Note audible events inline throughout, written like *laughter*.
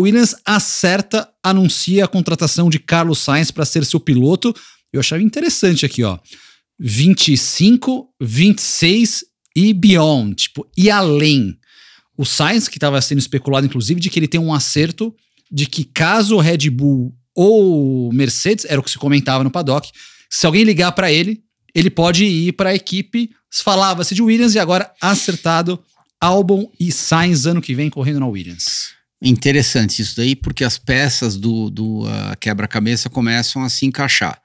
O Williams acerta, anuncia a contratação de Carlos Sainz para ser seu piloto. Eu achava interessante aqui, ó. 25, 26 e beyond, tipo, e além. O Sainz, que estava sendo especulado, inclusive, de que ele tem um acerto de que caso o Red Bull ou Mercedes, era o que se comentava no paddock, se alguém ligar para ele, ele pode ir para a equipe. Falava-se de Williams e agora acertado Albon e Sainz ano que vem correndo na Williams. Interessante isso daí, porque as peças do, do uh, quebra-cabeça começam a se encaixar.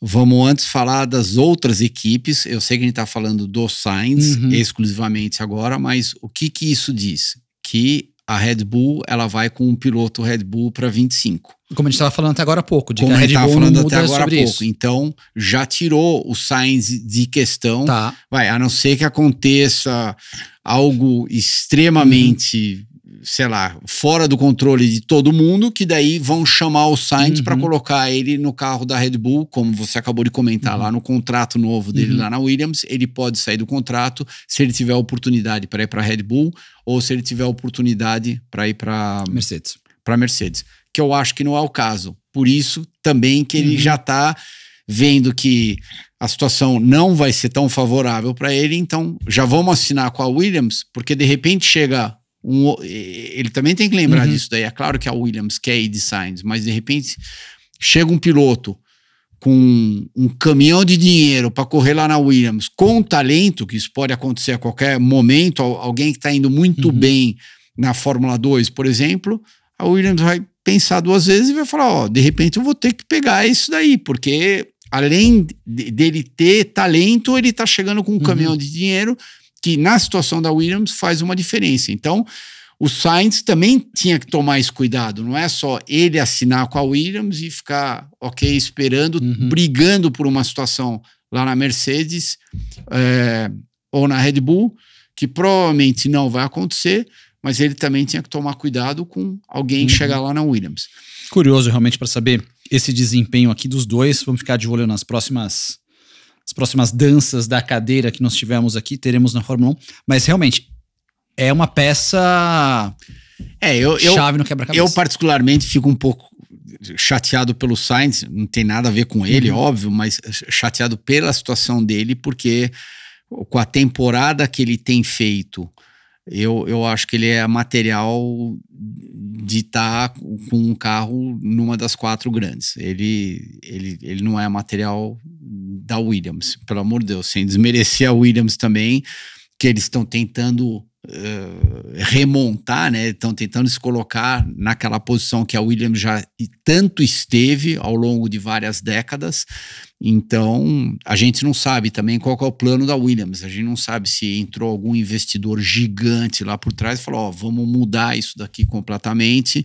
Vamos antes falar das outras equipes. Eu sei que a gente está falando do Sainz uhum. exclusivamente agora, mas o que que isso diz? Que a Red Bull ela vai com um piloto Red Bull para 25. Como a gente estava falando até agora há pouco, de Como que a Red Bull falando até agora há pouco. Isso. Então, já tirou o Sainz de questão. Tá. Vai, a não ser que aconteça algo extremamente sei lá, fora do controle de todo mundo, que daí vão chamar o Sainz uhum. para colocar ele no carro da Red Bull, como você acabou de comentar uhum. lá no contrato novo dele uhum. lá na Williams, ele pode sair do contrato se ele tiver oportunidade para ir para a Red Bull ou se ele tiver oportunidade para ir para Mercedes. Para Mercedes, que eu acho que não é o caso. Por isso também que ele uhum. já está vendo que a situação não vai ser tão favorável para ele, então já vamos assinar com a Williams, porque de repente chega um, ele também tem que lembrar uhum. disso daí. É claro que a Williams quer ir de Sainz, mas de repente chega um piloto com um caminhão de dinheiro para correr lá na Williams, com talento, que isso pode acontecer a qualquer momento, alguém que está indo muito uhum. bem na Fórmula 2, por exemplo, a Williams vai pensar duas vezes e vai falar: ó, de repente eu vou ter que pegar isso daí, porque além dele ter talento, ele está chegando com um uhum. caminhão de dinheiro que na situação da Williams faz uma diferença. Então, o Sainz também tinha que tomar esse cuidado, não é só ele assinar com a Williams e ficar, ok, esperando, uhum. brigando por uma situação lá na Mercedes é, ou na Red Bull, que provavelmente não vai acontecer, mas ele também tinha que tomar cuidado com alguém uhum. chegar lá na Williams. Curioso realmente para saber esse desempenho aqui dos dois, vamos ficar de olho nas próximas as próximas danças da cadeira que nós tivemos aqui, teremos na Fórmula 1. Mas realmente, é uma peça. É, eu, eu, chave no quebra-cabeça. Eu, particularmente, fico um pouco chateado pelo Sainz, não tem nada a ver com ele, uhum. óbvio, mas chateado pela situação dele, porque com a temporada que ele tem feito, eu, eu acho que ele é material de estar tá com um carro numa das quatro grandes. Ele, ele, ele não é material da Williams, pelo amor de Deus, sem desmerecer a Williams também, que eles estão tentando Uh, remontar, né? Estão tentando se colocar naquela posição que a Williams já tanto esteve ao longo de várias décadas. Então, a gente não sabe também qual é o plano da Williams. A gente não sabe se entrou algum investidor gigante lá por trás e falou: ó, vamos mudar isso daqui completamente.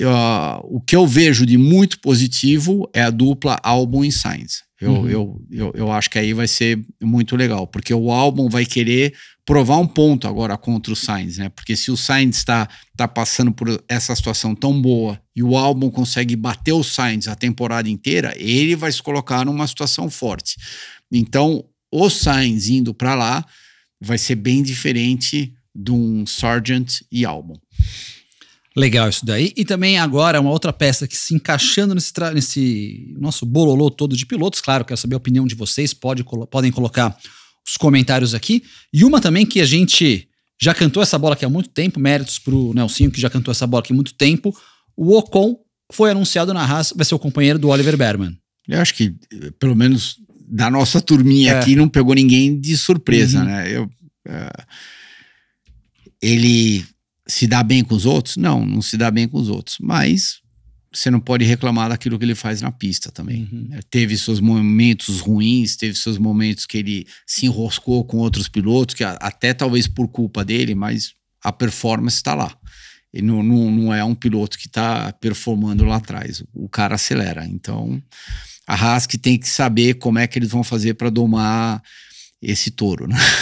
Uh, o que eu vejo de muito positivo é a dupla Albon e Sainz. Eu, uhum. eu, eu, eu, acho que aí vai ser muito legal, porque o álbum vai querer provar um ponto agora contra o Sainz, né? Porque se o Sainz está tá passando por essa situação tão boa e o álbum consegue bater o Sainz a temporada inteira, ele vai se colocar numa situação forte. Então, o Sainz indo para lá vai ser bem diferente de um Sargent e álbum. Legal isso daí. E também agora uma outra peça que se encaixando nesse, nesse nosso bololô todo de pilotos, claro, quero saber a opinião de vocês, pode, podem colocar os comentários aqui. E uma também que a gente já cantou essa bola aqui há muito tempo, méritos pro Nelsinho que já cantou essa bola aqui há muito tempo. O Ocon foi anunciado na Haas, vai ser o companheiro do Oliver Berman. Eu acho que, pelo menos da nossa turminha é. aqui, não pegou ninguém de surpresa, uhum. né? Eu, uh, ele se dá bem com os outros? Não, não se dá bem com os outros. Mas você não pode reclamar daquilo que ele faz na pista também. Uhum. É, teve seus momentos ruins, teve seus momentos que ele se enroscou com outros pilotos, que até talvez por culpa dele, mas a performance está lá. Ele não, não, não, é um piloto que está performando lá atrás. O cara acelera. Então, a Haas que tem que saber como é que eles vão fazer para domar esse touro, né? *laughs*